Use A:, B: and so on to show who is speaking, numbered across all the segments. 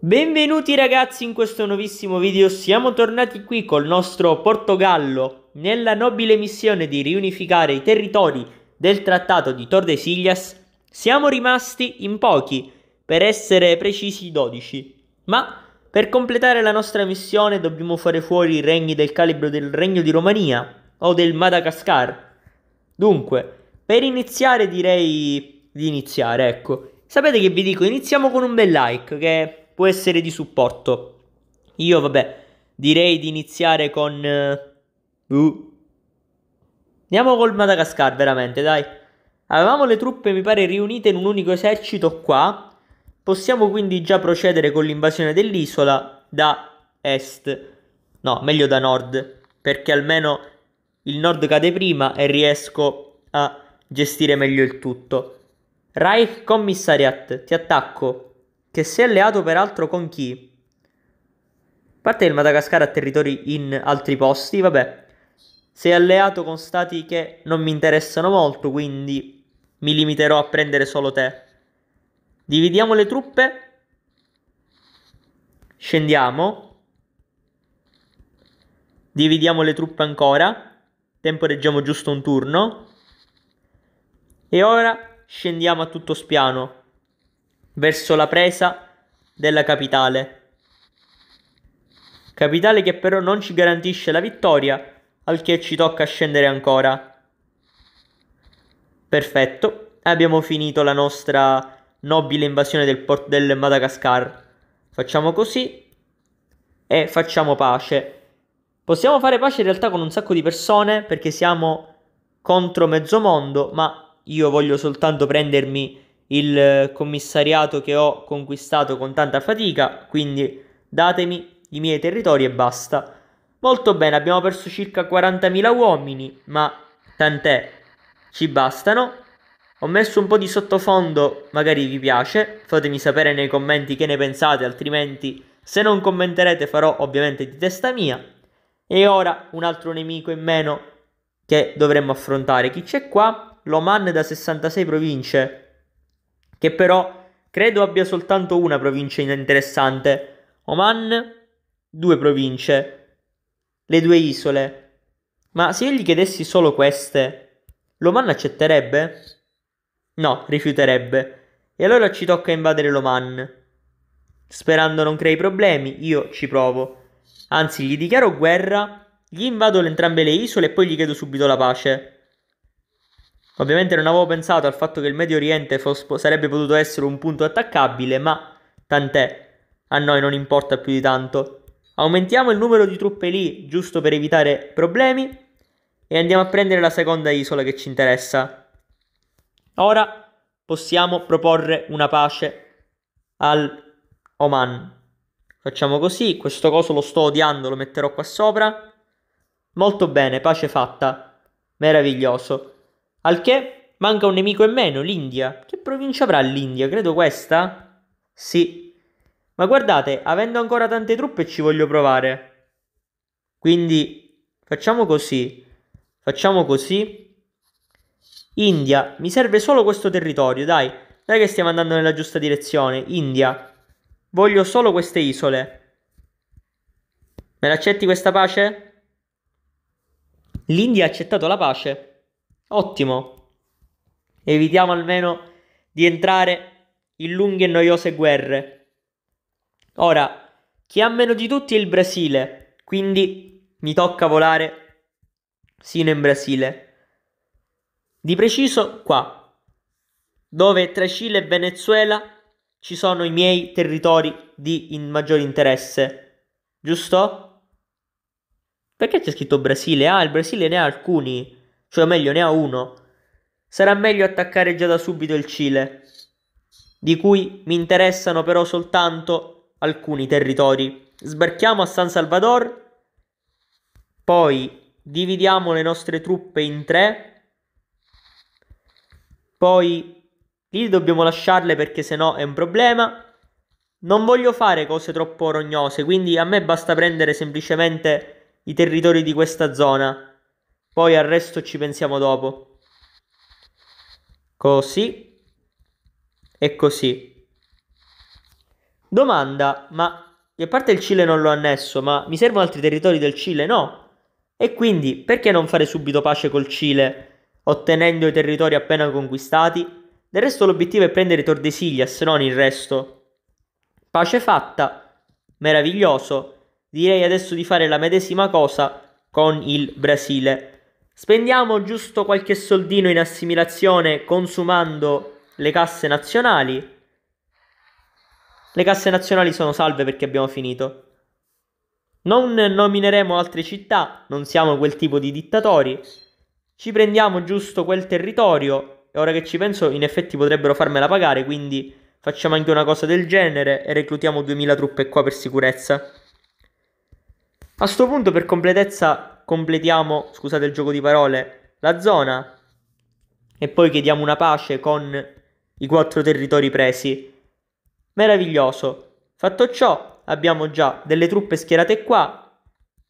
A: Benvenuti ragazzi in questo nuovissimo video, siamo tornati qui col nostro Portogallo nella nobile missione di riunificare i territori del trattato di Tordesillas. Siamo rimasti in pochi, per essere precisi 12, ma per completare la nostra missione dobbiamo fare fuori i regni del calibro del Regno di Romania o del Madagascar, Dunque, per iniziare direi di iniziare, ecco. Sapete che vi dico, iniziamo con un bel like che può essere di supporto. Io vabbè, direi di iniziare con eh, uh. Andiamo col Madagascar veramente, dai. Avevamo le truppe, mi pare, riunite in un unico esercito qua. Possiamo quindi già procedere con l'invasione dell'isola da est. No, meglio da nord, perché almeno il nord cade prima e riesco a gestire meglio il tutto. Reich Commissariat, ti attacco, che sei alleato peraltro con chi? Parte il Madagascar ha territori in altri posti, vabbè. Sei alleato con stati che non mi interessano molto, quindi mi limiterò a prendere solo te. Dividiamo le truppe. Scendiamo. Dividiamo le truppe ancora temporeggiamo giusto un turno e ora scendiamo a tutto spiano verso la presa della capitale. Capitale che però non ci garantisce la vittoria, al che ci tocca scendere ancora. Perfetto, abbiamo finito la nostra nobile invasione del, port- del Madagascar. Facciamo così e facciamo pace. Possiamo fare pace in realtà con un sacco di persone perché siamo contro mezzo mondo, ma io voglio soltanto prendermi il commissariato che ho conquistato con tanta fatica, quindi datemi i miei territori e basta. Molto bene, abbiamo perso circa 40.000 uomini, ma tant'è, ci bastano. Ho messo un po' di sottofondo, magari vi piace, fatemi sapere nei commenti che ne pensate, altrimenti se non commenterete farò ovviamente di testa mia. E ora un altro nemico in meno che dovremmo affrontare. Chi c'è qua? L'Oman da 66 province, che però credo abbia soltanto una provincia interessante. Oman, due province, le due isole. Ma se io gli chiedessi solo queste, l'Oman accetterebbe? No, rifiuterebbe. E allora ci tocca invadere l'Oman. Sperando non crei problemi, io ci provo. Anzi, gli dichiaro guerra, gli invado entrambe le isole e poi gli chiedo subito la pace. Ovviamente non avevo pensato al fatto che il Medio Oriente fosse, sarebbe potuto essere un punto attaccabile, ma tant'è, a noi non importa più di tanto. Aumentiamo il numero di truppe lì, giusto per evitare problemi, e andiamo a prendere la seconda isola che ci interessa. Ora possiamo proporre una pace al Oman. Facciamo così, questo coso lo sto odiando, lo metterò qua sopra. Molto bene, pace fatta. Meraviglioso. Al che manca un nemico in meno, l'India. Che provincia avrà l'India? Credo questa? Sì. Ma guardate, avendo ancora tante truppe ci voglio provare. Quindi facciamo così. Facciamo così. India, mi serve solo questo territorio, dai. Dai che stiamo andando nella giusta direzione. India, Voglio solo queste isole. Me l'accetti questa pace? L'India ha accettato la pace. Ottimo. Evitiamo almeno di entrare in lunghe e noiose guerre. Ora, chi ha meno di tutti è il Brasile, quindi mi tocca volare sino in Brasile. Di preciso qua, dove tra Cile e Venezuela ci sono i miei territori di in maggiore interesse, giusto? Perché c'è scritto Brasile? Ah, il Brasile ne ha alcuni, cioè meglio ne ha uno. Sarà meglio attaccare già da subito il Cile, di cui mi interessano però soltanto alcuni territori. Sbarchiamo a San Salvador, poi dividiamo le nostre truppe in tre, poi Lì dobbiamo lasciarle perché sennò è un problema. Non voglio fare cose troppo rognose, quindi a me basta prendere semplicemente i territori di questa zona. Poi al resto ci pensiamo dopo. Così e così. Domanda, ma a parte il Cile non l'ho annesso, ma mi servono altri territori del Cile? No. E quindi perché non fare subito pace col Cile, ottenendo i territori appena conquistati? Del resto l'obiettivo è prendere Tordesillas, non il resto. Pace fatta, meraviglioso. Direi adesso di fare la medesima cosa con il Brasile. Spendiamo giusto qualche soldino in assimilazione consumando le casse nazionali. Le casse nazionali sono salve perché abbiamo finito. Non nomineremo altre città, non siamo quel tipo di dittatori. Ci prendiamo giusto quel territorio e ora che ci penso in effetti potrebbero farmela pagare, quindi facciamo anche una cosa del genere e reclutiamo 2000 truppe qua per sicurezza. A questo punto per completezza completiamo, scusate il gioco di parole, la zona e poi chiediamo una pace con i quattro territori presi. Meraviglioso. Fatto ciò, abbiamo già delle truppe schierate qua,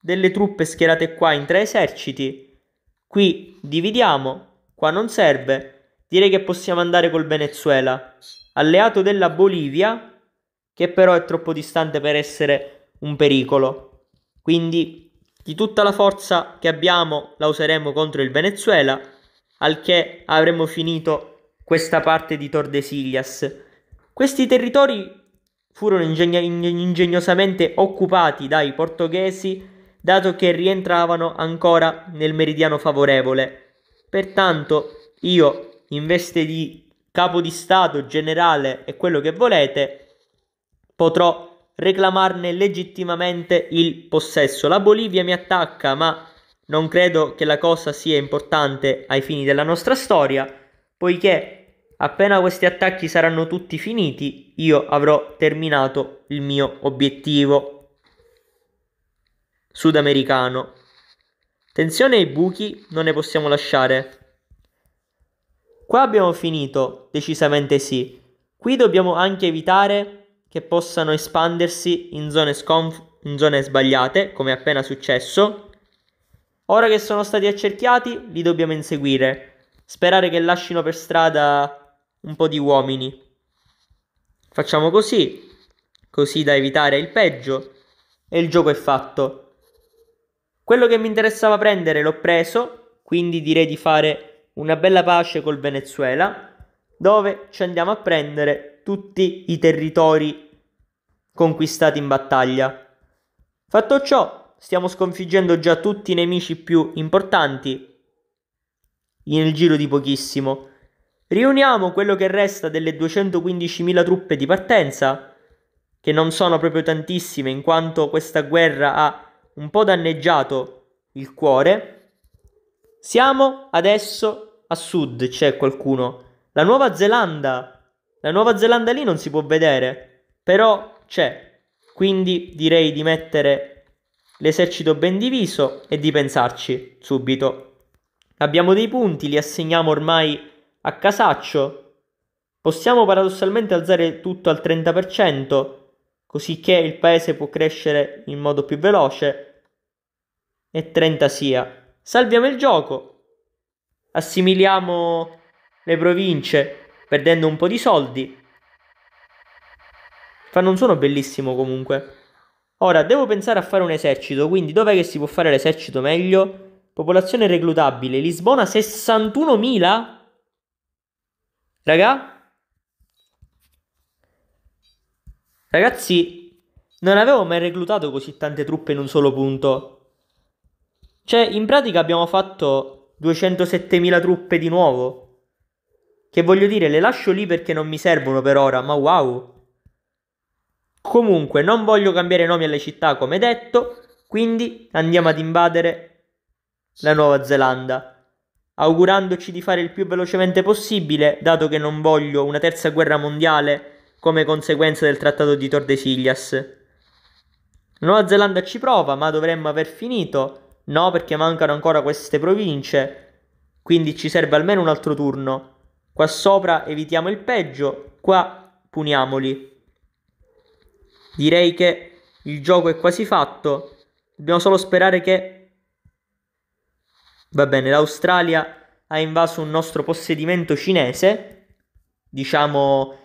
A: delle truppe schierate qua in tre eserciti. Qui dividiamo, qua non serve, direi che possiamo andare col Venezuela, alleato della Bolivia, che però è troppo distante per essere un pericolo. Quindi di tutta la forza che abbiamo la useremo contro il Venezuela, al che avremo finito questa parte di Tordesillas. Questi territori furono ingegno- ingegnosamente occupati dai portoghesi, dato che rientravano ancora nel meridiano favorevole. Pertanto io in veste di capo di Stato, generale e quello che volete, potrò reclamarne legittimamente il possesso. La Bolivia mi attacca, ma non credo che la cosa sia importante ai fini della nostra storia, poiché appena questi attacchi saranno tutti finiti, io avrò terminato il mio obiettivo sudamericano. Attenzione ai buchi, non ne possiamo lasciare. Qua abbiamo finito, decisamente sì. Qui dobbiamo anche evitare che possano espandersi in zone, sconf- in zone sbagliate, come appena successo. Ora che sono stati accerchiati, li dobbiamo inseguire. Sperare che lasciano per strada un po' di uomini. Facciamo così, così da evitare il peggio. E il gioco è fatto. Quello che mi interessava prendere l'ho preso, quindi direi di fare una bella pace col Venezuela, dove ci andiamo a prendere tutti i territori conquistati in battaglia. Fatto ciò, stiamo sconfiggendo già tutti i nemici più importanti nel giro di pochissimo. Riuniamo quello che resta delle 215.000 truppe di partenza, che non sono proprio tantissime in quanto questa guerra ha un po' danneggiato il cuore, siamo adesso a sud, c'è qualcuno. La Nuova Zelanda. La Nuova Zelanda lì non si può vedere, però c'è. Quindi direi di mettere l'esercito ben diviso e di pensarci subito. Abbiamo dei punti, li assegniamo ormai a casaccio. Possiamo paradossalmente alzare tutto al 30%, così che il paese può crescere in modo più veloce. E 30 sia salviamo il gioco, assimiliamo le province perdendo un po' di soldi. Fa non sono bellissimo comunque. Ora, devo pensare a fare un esercito, quindi dov'è che si può fare l'esercito meglio? Popolazione reclutabile, Lisbona 61.000? Raga? Ragazzi, non avevo mai reclutato così tante truppe in un solo punto. Cioè, in pratica abbiamo fatto 207.000 truppe di nuovo. Che voglio dire, le lascio lì perché non mi servono per ora, ma wow. Comunque, non voglio cambiare nomi alle città come detto, quindi andiamo ad invadere la Nuova Zelanda, augurandoci di fare il più velocemente possibile, dato che non voglio una terza guerra mondiale come conseguenza del trattato di Tordesillas. La Nuova Zelanda ci prova, ma dovremmo aver finito No, perché mancano ancora queste province, quindi ci serve almeno un altro turno. Qua sopra evitiamo il peggio, qua puniamoli. Direi che il gioco è quasi fatto. Dobbiamo solo sperare che... Va bene, l'Australia ha invaso un nostro possedimento cinese. Diciamo,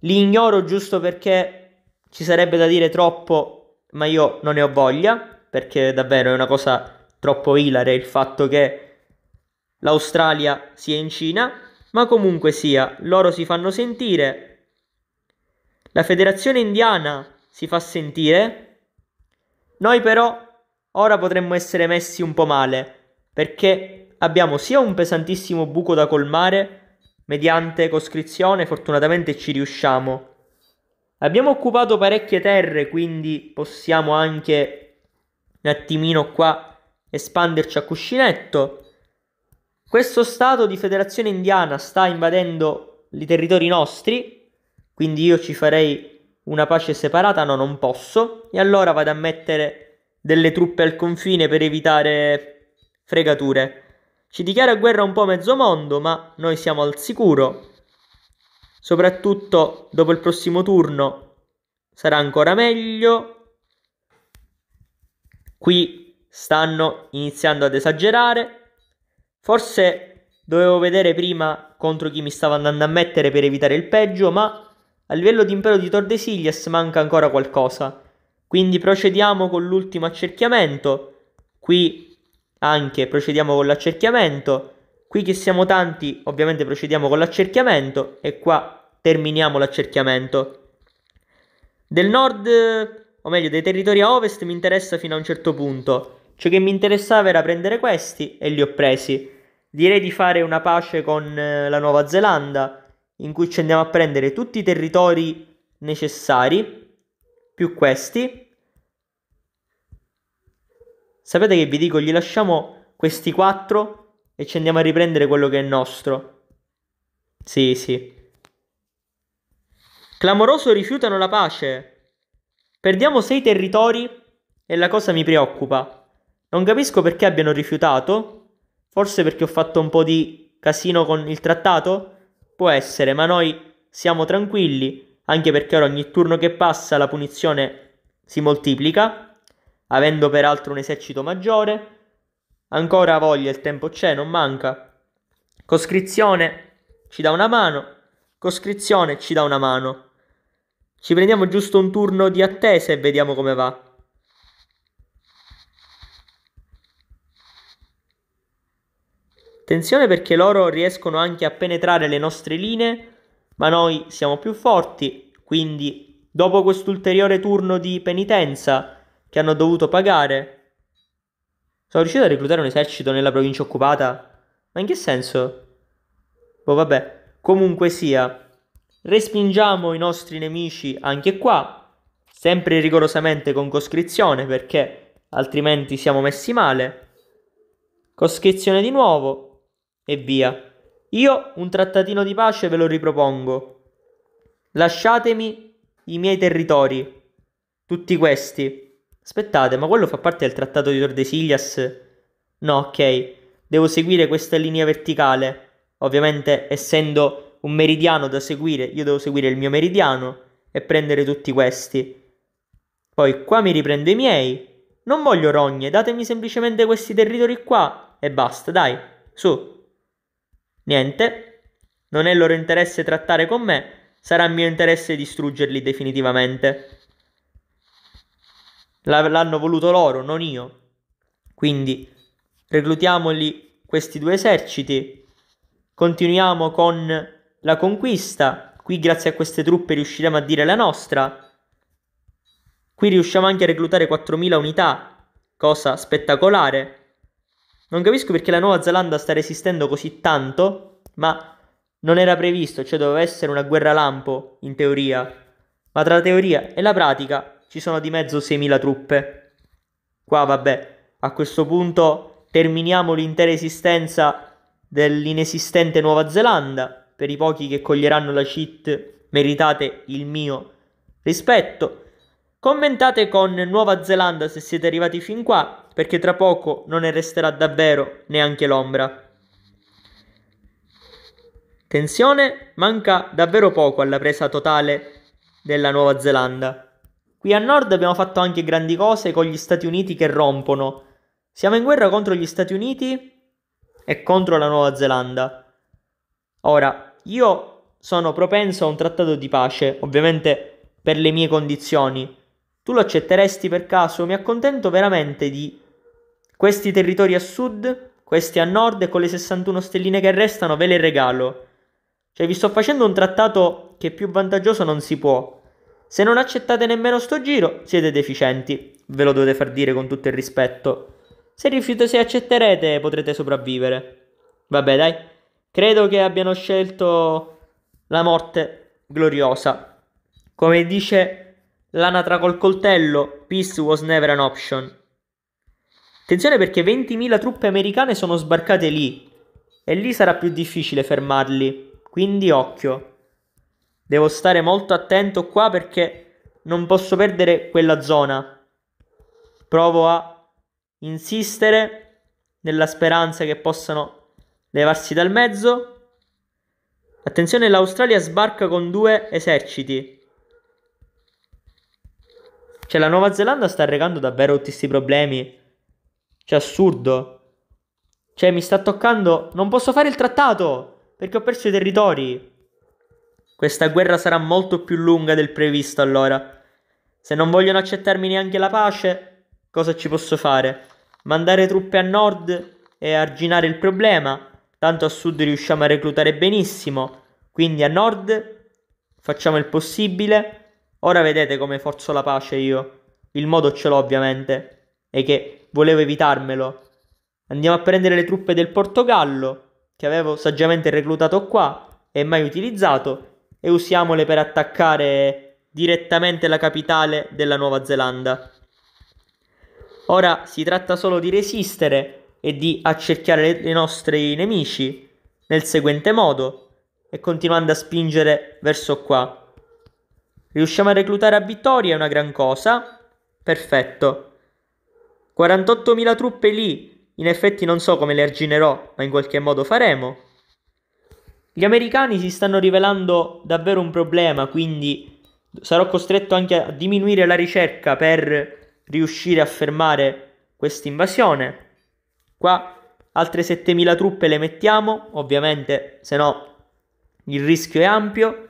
A: li ignoro giusto perché ci sarebbe da dire troppo, ma io non ne ho voglia perché davvero è una cosa troppo ilare il fatto che l'Australia sia in Cina, ma comunque sia, loro si fanno sentire, la federazione indiana si fa sentire, noi però ora potremmo essere messi un po' male, perché abbiamo sia un pesantissimo buco da colmare, mediante coscrizione fortunatamente ci riusciamo. Abbiamo occupato parecchie terre, quindi possiamo anche un attimino qua espanderci a cuscinetto. Questo stato di federazione indiana sta invadendo i territori nostri, quindi io ci farei una pace separata, no non posso, e allora vado a mettere delle truppe al confine per evitare fregature. Ci dichiara guerra un po' mezzo mondo, ma noi siamo al sicuro. Soprattutto dopo il prossimo turno sarà ancora meglio. Qui stanno iniziando ad esagerare. Forse dovevo vedere prima contro chi mi stava andando a mettere per evitare il peggio, ma a livello di impero di Tordesillas manca ancora qualcosa. Quindi procediamo con l'ultimo accerchiamento. Qui anche procediamo con l'accerchiamento. Qui che siamo tanti, ovviamente procediamo con l'accerchiamento e qua terminiamo l'accerchiamento. Del nord o meglio dei territori a ovest mi interessa fino a un certo punto. Ciò che mi interessava era prendere questi e li ho presi. Direi di fare una pace con eh, la Nuova Zelanda, in cui ci andiamo a prendere tutti i territori necessari, più questi. Sapete che vi dico, gli lasciamo questi quattro e ci andiamo a riprendere quello che è nostro. Sì, sì. Clamoroso rifiutano la pace. Perdiamo sei territori e la cosa mi preoccupa. Non capisco perché abbiano rifiutato. Forse perché ho fatto un po' di casino con il trattato? Può essere, ma noi siamo tranquilli, anche perché ora ogni turno che passa la punizione si moltiplica, avendo peraltro un esercito maggiore. Ancora voglia, il tempo c'è, non manca. Coscrizione ci dà una mano, coscrizione ci dà una mano. Ci prendiamo giusto un turno di attesa e vediamo come va. Attenzione perché loro riescono anche a penetrare le nostre linee, ma noi siamo più forti, quindi dopo quest'ulteriore turno di penitenza che hanno dovuto pagare, sono riuscito a reclutare un esercito nella provincia occupata? Ma in che senso? Oh vabbè, comunque sia. Respingiamo i nostri nemici anche qua, sempre rigorosamente con coscrizione perché altrimenti siamo messi male. Coscrizione di nuovo e via. Io un trattatino di pace ve lo ripropongo. Lasciatemi i miei territori, tutti questi. Aspettate, ma quello fa parte del trattato di Tordesillas? No, ok. Devo seguire questa linea verticale. Ovviamente, essendo un meridiano da seguire, io devo seguire il mio meridiano e prendere tutti questi. Poi qua mi riprendo i miei. Non voglio rogne, datemi semplicemente questi territori qua e basta, dai, su. Niente, non è loro interesse trattare con me, sarà mio interesse distruggerli definitivamente. L'hanno voluto loro, non io. Quindi reclutiamoli questi due eserciti, continuiamo con la conquista, qui grazie a queste truppe riusciremo a dire la nostra, qui riusciamo anche a reclutare 4.000 unità, cosa spettacolare. Non capisco perché la Nuova Zelanda sta resistendo così tanto, ma non era previsto, cioè doveva essere una guerra lampo, in teoria. Ma tra la teoria e la pratica ci sono di mezzo 6.000 truppe. Qua vabbè, a questo punto terminiamo l'intera esistenza dell'inesistente Nuova Zelanda per i pochi che coglieranno la cheat meritate il mio rispetto. Commentate con Nuova Zelanda se siete arrivati fin qua, perché tra poco non ne resterà davvero neanche l'ombra. Tensione, manca davvero poco alla presa totale della Nuova Zelanda. Qui a nord abbiamo fatto anche grandi cose con gli Stati Uniti che rompono. Siamo in guerra contro gli Stati Uniti e contro la Nuova Zelanda. Ora, io sono propenso a un trattato di pace, ovviamente per le mie condizioni. Tu lo accetteresti per caso? Mi accontento veramente di questi territori a sud, questi a nord e con le 61 stelline che restano ve le regalo. Cioè vi sto facendo un trattato che più vantaggioso non si può. Se non accettate nemmeno sto giro, siete deficienti, ve lo dovete far dire con tutto il rispetto. Se rifiutate, se accetterete, potrete sopravvivere. Vabbè, dai. Credo che abbiano scelto la morte gloriosa. Come dice l'anatra col coltello, peace was never an option. Attenzione perché 20.000 truppe americane sono sbarcate lì e lì sarà più difficile fermarli, quindi occhio. Devo stare molto attento qua perché non posso perdere quella zona. Provo a insistere nella speranza che possano levarsi dal mezzo. Attenzione, l'Australia sbarca con due eserciti. Cioè, la Nuova Zelanda sta regando davvero tutti questi problemi. Cioè, assurdo. Cioè, mi sta toccando. Non posso fare il trattato perché ho perso i territori. Questa guerra sarà molto più lunga del previsto, allora. Se non vogliono accettarmi neanche la pace, cosa ci posso fare? Mandare truppe a nord e arginare il problema? tanto a sud riusciamo a reclutare benissimo, quindi a nord facciamo il possibile. Ora vedete come forzo la pace io. Il modo ce l'ho ovviamente, e che volevo evitarmelo. Andiamo a prendere le truppe del Portogallo, che avevo saggiamente reclutato qua e mai utilizzato, e usiamole per attaccare direttamente la capitale della Nuova Zelanda. Ora si tratta solo di resistere e di accerchiare i nostri nemici nel seguente modo e continuando a spingere verso qua. Riusciamo a reclutare a Vittoria è una gran cosa. Perfetto. 48.000 truppe lì. In effetti non so come le arginerò, ma in qualche modo faremo. Gli americani si stanno rivelando davvero un problema, quindi sarò costretto anche a diminuire la ricerca per riuscire a fermare questa invasione. Qua altre 7.000 truppe le mettiamo, ovviamente, se no il rischio è ampio.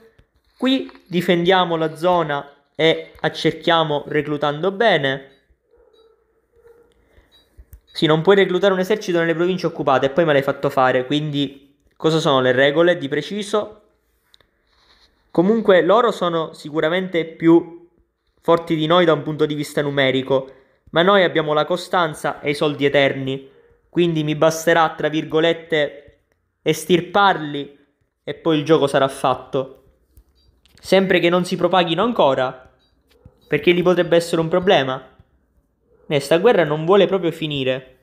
A: Qui difendiamo la zona e accerchiamo reclutando bene. Sì, non puoi reclutare un esercito nelle province occupate e poi me l'hai fatto fare, quindi cosa sono le regole di preciso? Comunque loro sono sicuramente più forti di noi da un punto di vista numerico, ma noi abbiamo la costanza e i soldi eterni. Quindi mi basterà, tra virgolette, estirparli e poi il gioco sarà fatto. Sempre che non si propaghino ancora, perché lì potrebbe essere un problema. questa eh, guerra non vuole proprio finire.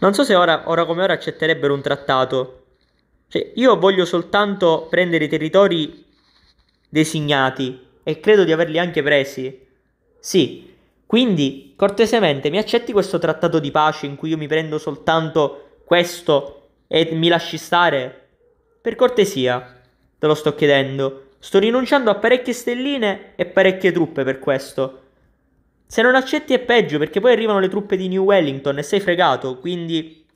A: Non so se ora, ora come ora accetterebbero un trattato. Cioè, io voglio soltanto prendere i territori designati e credo di averli anche presi. Sì, quindi, cortesemente, mi accetti questo trattato di pace in cui io mi prendo soltanto questo e mi lasci stare? Per cortesia, te lo sto chiedendo. Sto rinunciando a parecchie stelline e parecchie truppe per questo. Se non accetti è peggio perché poi arrivano le truppe di New Wellington e sei fregato, quindi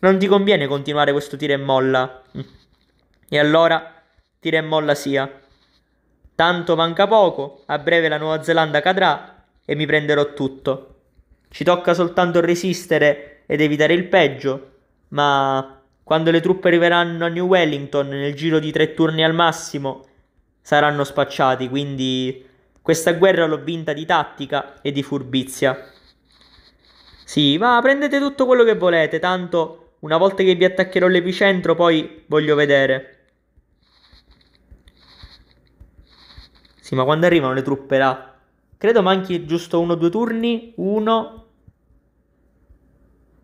A: non ti conviene continuare questo tira e molla. E allora tira e molla sia. Tanto manca poco, a breve la Nuova Zelanda cadrà e mi prenderò tutto. Ci tocca soltanto resistere ed evitare il peggio, ma quando le truppe arriveranno a New Wellington nel giro di tre turni al massimo saranno spacciati, quindi questa guerra l'ho vinta di tattica e di furbizia. Sì, ma prendete tutto quello che volete, tanto una volta che vi attaccherò l'epicentro poi voglio vedere. Sì, ma quando arrivano le truppe là? Credo manchi giusto uno o due turni. Uno.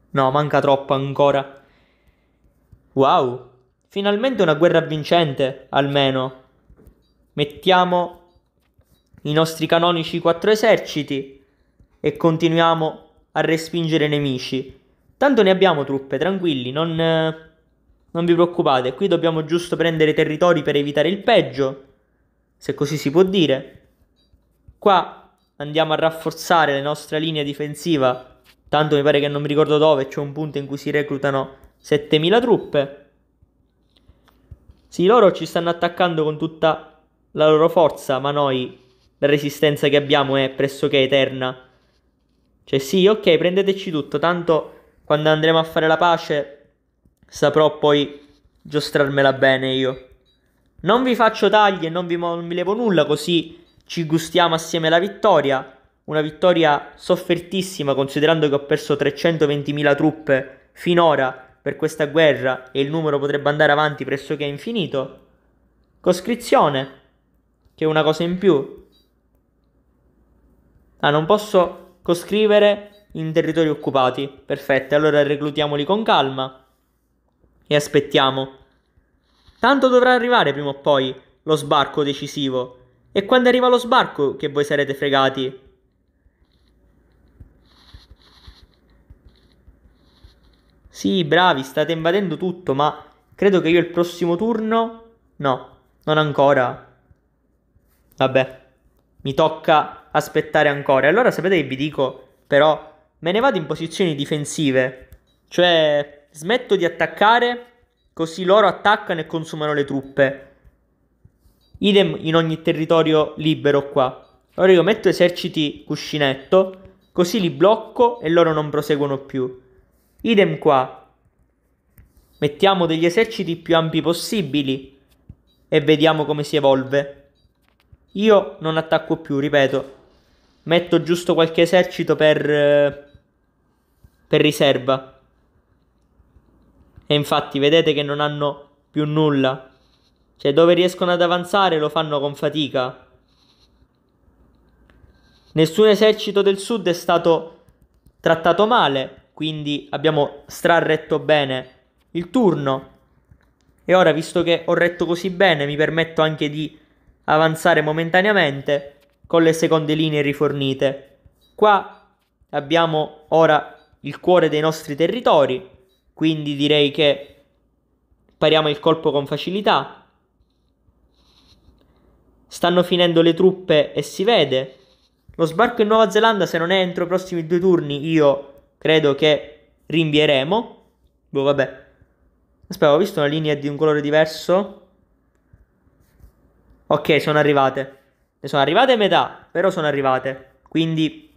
A: No, manca troppo ancora. Wow, finalmente una guerra vincente, almeno. Mettiamo i nostri canonici quattro eserciti e continuiamo a respingere nemici. Tanto ne abbiamo truppe, tranquilli, non, non vi preoccupate. Qui dobbiamo giusto prendere territori per evitare il peggio, se così si può dire. Qua andiamo a rafforzare la nostra linea difensiva, tanto mi pare che non mi ricordo dove, c'è un punto in cui si reclutano 7000 truppe. Sì, loro ci stanno attaccando con tutta la loro forza, ma noi la resistenza che abbiamo è pressoché eterna. Cioè sì, ok, prendeteci tutto, tanto quando andremo a fare la pace saprò poi giostrarmela bene io. Non vi faccio tagli e non vi, non vi levo nulla così ci gustiamo assieme la vittoria, una vittoria soffertissima considerando che ho perso 320.000 truppe finora per questa guerra e il numero potrebbe andare avanti pressoché infinito. Coscrizione, che è una cosa in più. Ah, non posso coscrivere in territori occupati. Perfetto, allora reclutiamoli con calma e aspettiamo. Tanto dovrà arrivare prima o poi lo sbarco decisivo e quando arriva lo sbarco che voi sarete fregati? Sì, bravi, state invadendo tutto, ma credo che io il prossimo turno... No, non ancora. Vabbè, mi tocca aspettare ancora. Allora sapete che vi dico, però, me ne vado in posizioni difensive. Cioè, smetto di attaccare, così loro attaccano e consumano le truppe. Idem in ogni territorio libero qua. Ora io metto eserciti cuscinetto, così li blocco e loro non proseguono più. Idem qua. Mettiamo degli eserciti più ampi possibili e vediamo come si evolve. Io non attacco più, ripeto. Metto giusto qualche esercito per... per riserva. E infatti vedete che non hanno più nulla. Cioè, dove riescono ad avanzare lo fanno con fatica. Nessun esercito del sud è stato trattato male, quindi abbiamo strarretto bene il turno. E ora, visto che ho retto così bene, mi permetto anche di avanzare momentaneamente con le seconde linee rifornite. Qua abbiamo ora il cuore dei nostri territori, quindi direi che pariamo il colpo con facilità. Stanno finendo le truppe e si vede. Lo sbarco in Nuova Zelanda, se non è entro i prossimi due turni, io credo che rinvieremo. Boh, vabbè. Aspetta, ho visto una linea di un colore diverso. Ok, sono arrivate. Ne sono arrivate a metà, però sono arrivate. Quindi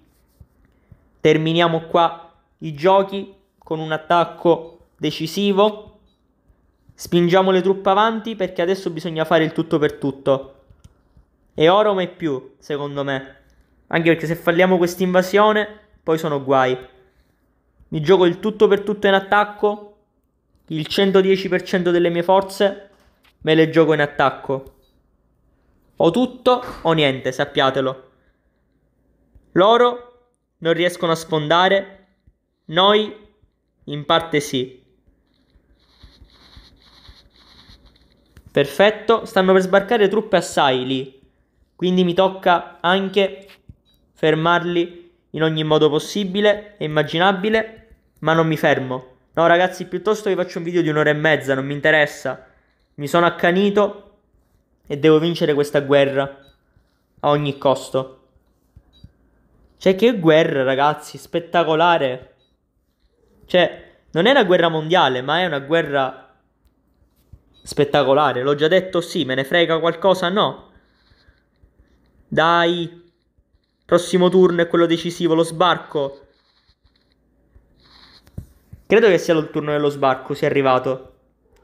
A: terminiamo qua i giochi con un attacco decisivo. Spingiamo le truppe avanti perché adesso bisogna fare il tutto per tutto. E Orom mai più, secondo me. Anche perché se falliamo questa invasione, poi sono guai. Mi gioco il tutto per tutto in attacco. Il 110% delle mie forze me le gioco in attacco. O tutto o niente, sappiatelo. Loro non riescono a sfondare, noi in parte sì. Perfetto, stanno per sbarcare truppe assai lì. Quindi mi tocca anche fermarli in ogni modo possibile e immaginabile, ma non mi fermo. No ragazzi, piuttosto vi faccio un video di un'ora e mezza, non mi interessa. Mi sono accanito e devo vincere questa guerra a ogni costo. Cioè che guerra ragazzi, spettacolare. Cioè, non è una guerra mondiale, ma è una guerra spettacolare. L'ho già detto sì, me ne frega qualcosa? No. Dai. Prossimo turno è quello decisivo, lo sbarco. Credo che sia il turno dello sbarco, si è arrivato.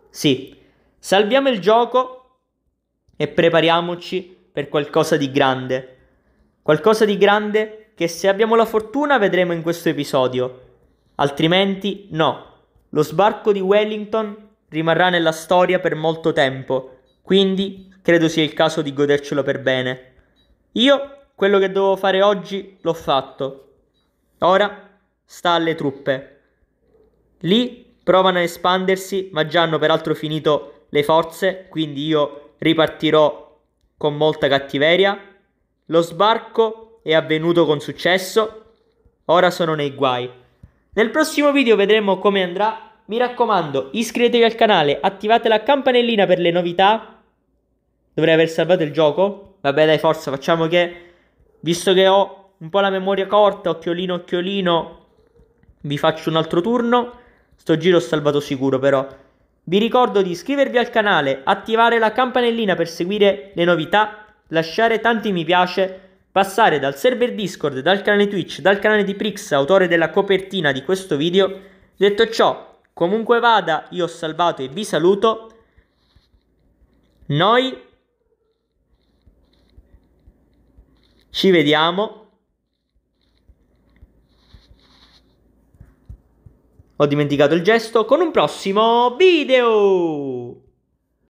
A: Sì. Salviamo il gioco e prepariamoci per qualcosa di grande. Qualcosa di grande che se abbiamo la fortuna vedremo in questo episodio. Altrimenti no. Lo sbarco di Wellington rimarrà nella storia per molto tempo, quindi credo sia il caso di godercelo per bene. Io quello che dovevo fare oggi l'ho fatto. Ora sta alle truppe. Lì provano a espandersi, ma già hanno peraltro finito le forze, quindi io ripartirò con molta cattiveria. Lo sbarco è avvenuto con successo, ora sono nei guai. Nel prossimo video vedremo come andrà. Mi raccomando, iscrivetevi al canale, attivate la campanellina per le novità. Dovrei aver salvato il gioco? Vabbè, dai, forza, facciamo che. Visto che ho un po' la memoria corta, occhiolino, occhiolino, vi faccio un altro turno. Sto giro ho salvato sicuro, però. Vi ricordo di iscrivervi al canale, attivare la campanellina per seguire le novità, lasciare tanti mi piace, passare dal server Discord, dal canale Twitch, dal canale di Prix, autore della copertina di questo video. Detto ciò, comunque vada, io ho salvato e vi saluto. Noi Ci vediamo. Ho dimenticato il gesto con un prossimo video.